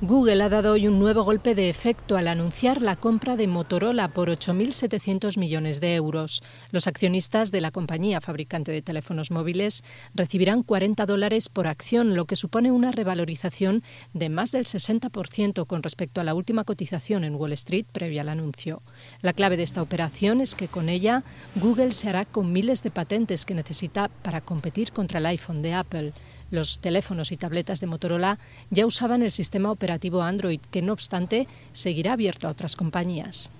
Google ha dado hoy un nuevo golpe de efecto al anunciar la compra de Motorola por 8.700 millones de euros. Los accionistas de la compañía fabricante de teléfonos móviles recibirán 40 dólares por acción, lo que supone una revalorización de más del 60% con respecto a la última cotización en Wall Street previa al anuncio. La clave de esta operación es que con ella Google se hará con miles de patentes que necesita para competir contra el iPhone de Apple. Los teléfonos y tabletas de Motorola ya usaban el sistema operativo Android, que no obstante seguirá abierto a otras compañías.